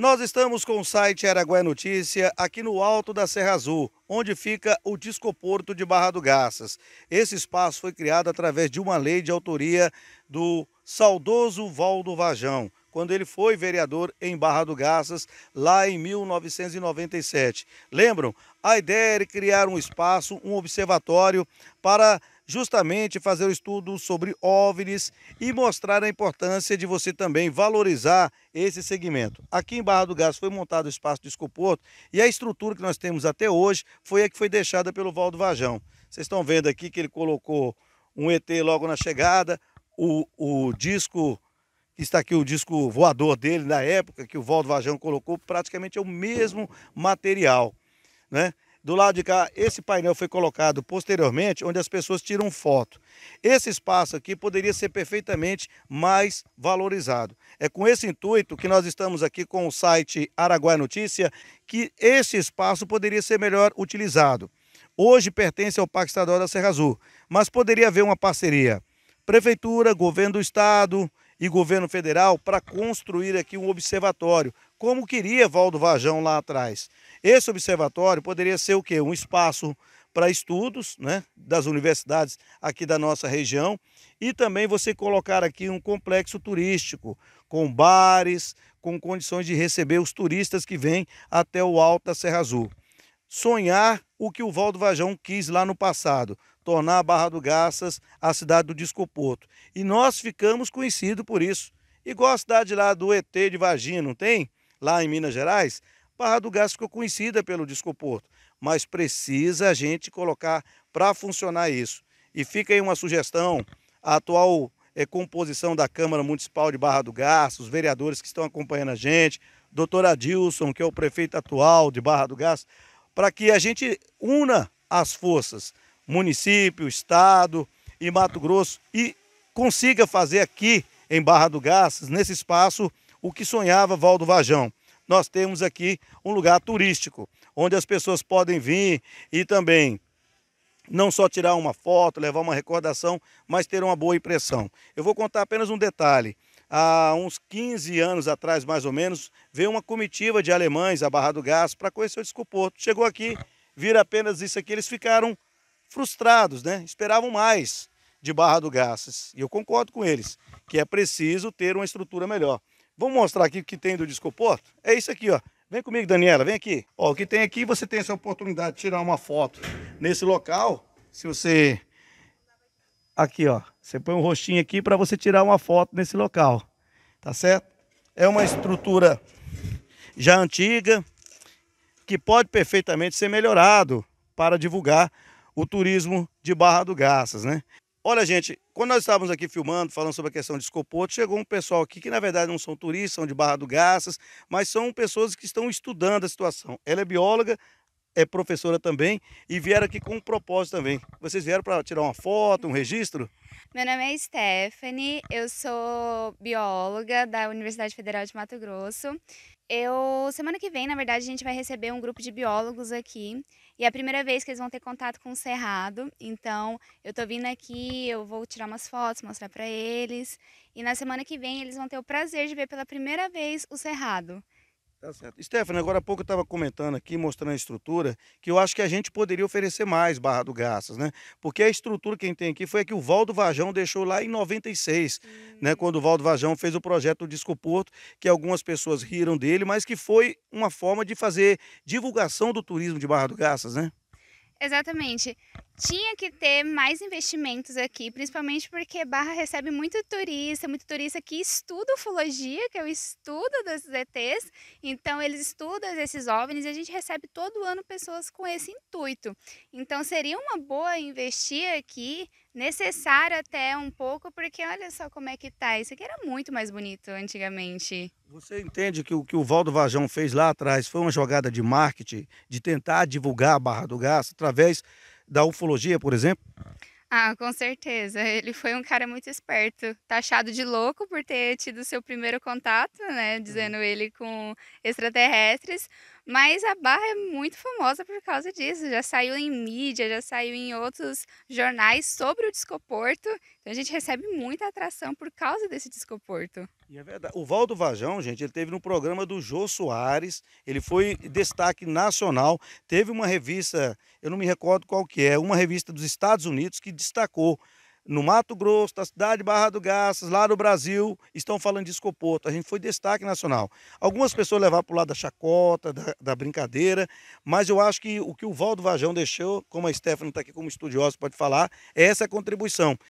Nós estamos com o site Araguaia Notícia aqui no alto da Serra Azul, onde fica o Discoporto de Barra do Garças. Esse espaço foi criado através de uma lei de autoria do saudoso Valdo Vajão, quando ele foi vereador em Barra do Garças, lá em 1997. Lembram? A ideia era criar um espaço, um observatório para justamente fazer o estudo sobre OVNIs e mostrar a importância de você também valorizar esse segmento. Aqui em Barra do Gás foi montado o espaço de escoporto e a estrutura que nós temos até hoje foi a que foi deixada pelo Valdo Vajão. Vocês estão vendo aqui que ele colocou um ET logo na chegada, o, o disco está aqui o disco voador dele na época que o Valdo Vajão colocou, praticamente é o mesmo material, né? Do lado de cá, esse painel foi colocado posteriormente, onde as pessoas tiram foto. Esse espaço aqui poderia ser perfeitamente mais valorizado. É com esse intuito que nós estamos aqui com o site Araguai Notícia, que esse espaço poderia ser melhor utilizado. Hoje pertence ao Parque Estadual da Serra Azul, mas poderia haver uma parceria. Prefeitura, governo do estado, e governo federal para construir aqui um observatório, como queria Valdo Vajão lá atrás. Esse observatório poderia ser o quê? Um espaço para estudos né, das universidades aqui da nossa região e também você colocar aqui um complexo turístico com bares, com condições de receber os turistas que vêm até o Alto da Serra Azul. Sonhar o que o Valdo Vajão quis lá no passado, tornar a Barra do Garças a cidade do descoporto. E nós ficamos conhecidos por isso. Igual a cidade lá do ET de Varginha, não tem? Lá em Minas Gerais, Barra do Garças ficou conhecida pelo descoporto. Mas precisa a gente colocar para funcionar isso. E fica aí uma sugestão, a atual é, composição da Câmara Municipal de Barra do Garças, os vereadores que estão acompanhando a gente, doutor Adilson, que é o prefeito atual de Barra do Garças, para que a gente una as forças município, estado e Mato Grosso e consiga fazer aqui em Barra do Garças, nesse espaço, o que sonhava Valdo Vajão. Nós temos aqui um lugar turístico, onde as pessoas podem vir e também não só tirar uma foto, levar uma recordação, mas ter uma boa impressão. Eu vou contar apenas um detalhe. Há uns 15 anos atrás, mais ou menos, veio uma comitiva de alemães à Barra do Gás para conhecer o Descoporto. Chegou aqui, vira apenas isso aqui, eles ficaram frustrados, né? Esperavam mais de Barra do Garças. E eu concordo com eles, que é preciso ter uma estrutura melhor. Vamos mostrar aqui o que tem do Discoporto? É isso aqui, ó. Vem comigo, Daniela, vem aqui. Ó, o que tem aqui, você tem essa oportunidade de tirar uma foto nesse local. Se você... Aqui, ó. Você põe um rostinho aqui para você tirar uma foto nesse local. Tá certo? É uma estrutura já antiga, que pode perfeitamente ser melhorado para divulgar o turismo de Barra do Garças, né? Olha, gente, quando nós estávamos aqui filmando, falando sobre a questão de escopoto, chegou um pessoal aqui que, na verdade, não são turistas, são de Barra do Garças, mas são pessoas que estão estudando a situação. Ela é bióloga, é professora também e vieram aqui com um propósito também. Vocês vieram para tirar uma foto, um registro? Meu nome é Stephanie, eu sou bióloga da Universidade Federal de Mato Grosso. Eu semana que vem, na verdade, a gente vai receber um grupo de biólogos aqui e é a primeira vez que eles vão ter contato com o cerrado. Então, eu tô vindo aqui, eu vou tirar umas fotos, mostrar para eles e na semana que vem eles vão ter o prazer de ver pela primeira vez o cerrado. Tá certo. Stefano, agora há pouco eu estava comentando aqui, mostrando a estrutura, que eu acho que a gente poderia oferecer mais Barra do Garças, né? Porque a estrutura que a gente tem aqui foi a que o Valdo Vajão deixou lá em 96, hum. né? Quando o Valdo Vajão fez o projeto Disco Porto, que algumas pessoas riram dele, mas que foi uma forma de fazer divulgação do turismo de Barra do Garças, né? Exatamente tinha que ter mais investimentos aqui, principalmente porque Barra recebe muito turista, muito turista que estuda ufologia, que é o estudo dos ETs. Então, eles estudam esses OVNIs e a gente recebe todo ano pessoas com esse intuito. Então, seria uma boa investir aqui, necessário até um pouco, porque olha só como é que tá. Isso aqui era muito mais bonito antigamente. Você entende que o que o Valdo Vajão fez lá atrás foi uma jogada de marketing, de tentar divulgar a Barra do Gás através da ufologia, por exemplo? Ah, com certeza. Ele foi um cara muito esperto, taxado de louco por ter tido seu primeiro contato, né, uhum. dizendo ele com extraterrestres, mas a Barra é muito famosa por causa disso. Já saiu em mídia, já saiu em outros jornais sobre o discoporto. Então a gente recebe muita atração por causa desse discoporto. E é verdade. O Valdo Vajão, gente, ele teve no programa do Jô Soares, ele foi destaque nacional. Teve uma revista, eu não me recordo qual que é, uma revista dos Estados Unidos que destacou no Mato Grosso, na cidade de Barra do Garças, lá no Brasil, estão falando de escopoto. A gente foi destaque nacional. Algumas pessoas levaram para o lado da chacota, da, da, brincadeira, mas eu acho que o que o Valdo Vajão deixou, como a Stephanie está aqui como estudiosa, pode falar, é essa contribuição.